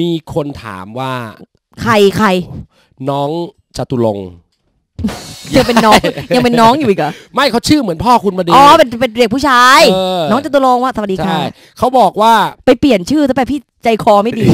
มีคนถามว่า ใครใคร น้องจตุรงค์ยังเป็นน้องยังเป็นน้องอยู่อีกเหรอ ไม่เขาชื่อเหมือนพ่อคุณมาดีอ๋อ เป็นเป็นเด็กผู้ชายน้องจตุรงค์ว่า สวัสดีค่ะ เขาบอกว่าไปเปลี่ยนชื่อแต่ไปพี่ใจคอไม่ดี